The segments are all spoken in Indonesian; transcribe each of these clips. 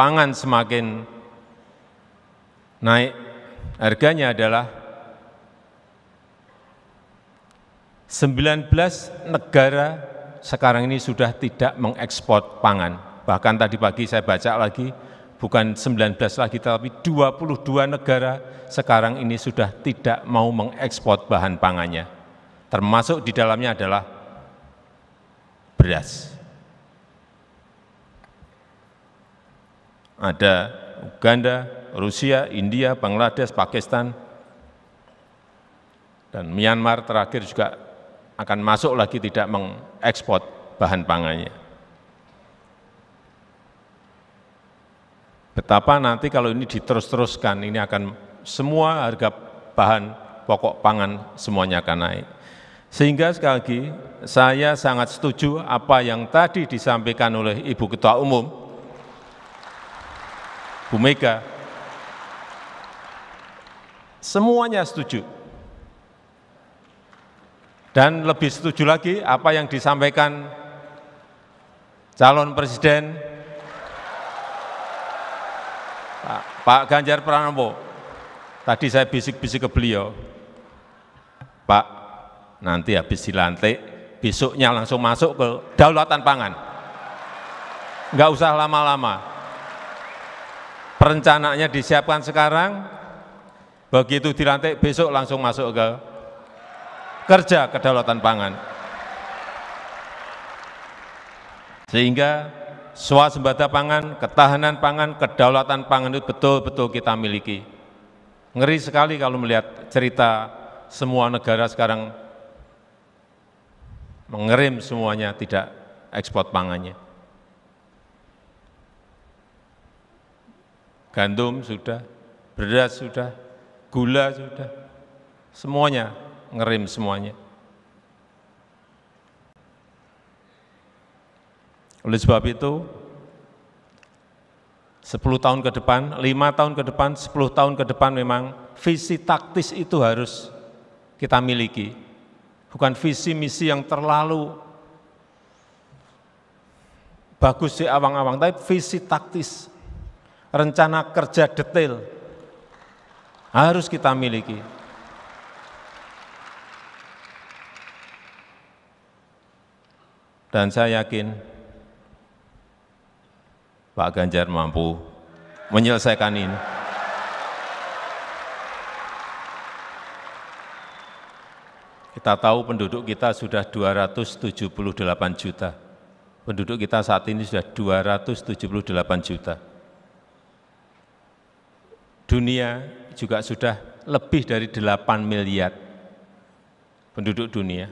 pangan semakin naik harganya adalah 19 negara sekarang ini sudah tidak mengekspor pangan. Bahkan tadi pagi saya baca lagi, bukan 19 lagi, tapi 22 negara sekarang ini sudah tidak mau mengekspor bahan pangannya. Termasuk di dalamnya adalah beras. ada Uganda, Rusia, India, Bangladesh, Pakistan, dan Myanmar terakhir juga akan masuk lagi tidak mengekspor bahan pangannya. Betapa nanti kalau ini diterus-teruskan, ini akan semua harga bahan pokok pangan semuanya akan naik. Sehingga sekali lagi, saya sangat setuju apa yang tadi disampaikan oleh Ibu Ketua Umum, Bu Mega. Semuanya setuju. Dan lebih setuju lagi apa yang disampaikan calon presiden Pak, Ganjar Pranowo. Tadi saya bisik-bisik ke beliau, Pak, nanti habis dilantik, besoknya langsung masuk ke daulatan pangan. Enggak usah lama-lama, perencanaannya disiapkan sekarang, begitu dilantik besok langsung masuk ke kerja kedaulatan pangan. Sehingga swasembada pangan, ketahanan pangan, kedaulatan pangan itu betul-betul kita miliki. Ngeri sekali kalau melihat cerita semua negara sekarang mengerim semuanya tidak ekspor pangannya. Gandum sudah, beras sudah, gula sudah, semuanya ngerim semuanya. Oleh sebab itu, 10 tahun ke depan, 5 tahun ke depan, 10 tahun ke depan memang visi taktis itu harus kita miliki. Bukan visi misi yang terlalu bagus di awang-awang, tapi visi taktis rencana kerja detail harus kita miliki. Dan saya yakin Pak Ganjar mampu menyelesaikan ini. Kita tahu penduduk kita sudah 278 juta. Penduduk kita saat ini sudah 278 juta dunia juga sudah lebih dari 8 miliar penduduk dunia.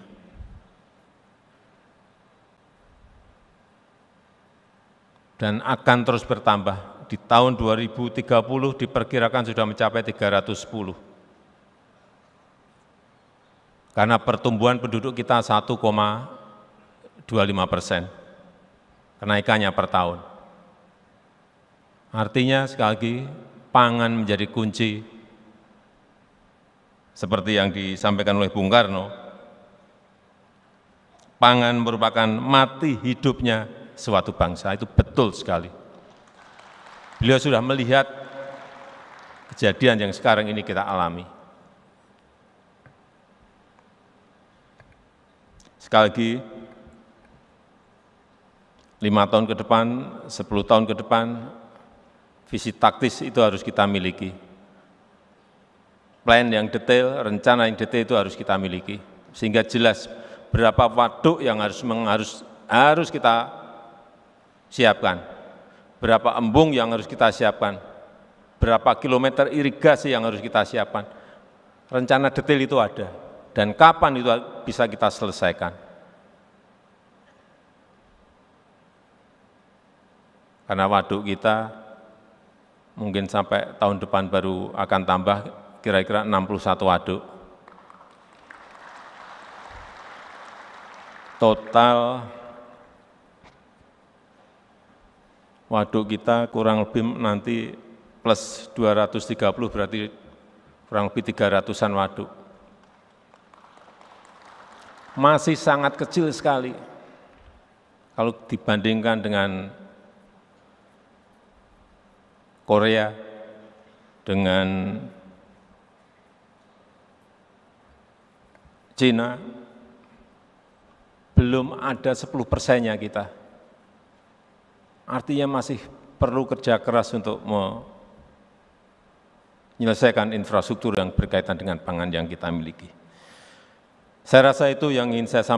Dan akan terus bertambah. Di tahun 2030 diperkirakan sudah mencapai 310. Karena pertumbuhan penduduk kita 1,25 persen. Kenaikannya per tahun. Artinya sekali lagi pangan menjadi kunci. Seperti yang disampaikan oleh Bung Karno, pangan merupakan mati hidupnya suatu bangsa, itu betul sekali. Beliau sudah melihat kejadian yang sekarang ini kita alami. Sekali lagi, lima tahun ke depan, sepuluh tahun ke depan, Visi taktis itu harus kita miliki. Plan yang detail, rencana yang detail itu harus kita miliki. Sehingga jelas berapa waduk yang harus harus, harus kita siapkan. Berapa embung yang harus kita siapkan. Berapa kilometer irigasi yang harus kita siapkan. Rencana detail itu ada. Dan kapan itu bisa kita selesaikan. karena waduk kita mungkin sampai tahun depan baru akan tambah kira-kira 61 waduk. Total waduk kita kurang lebih nanti plus 230 berarti kurang lebih 300-an waduk. Masih sangat kecil sekali kalau dibandingkan dengan korea dengan china belum ada 10 persennya kita. Artinya masih perlu kerja keras untuk menyelesaikan infrastruktur yang berkaitan dengan pangan yang kita miliki. Saya rasa itu yang ingin saya sampaikan.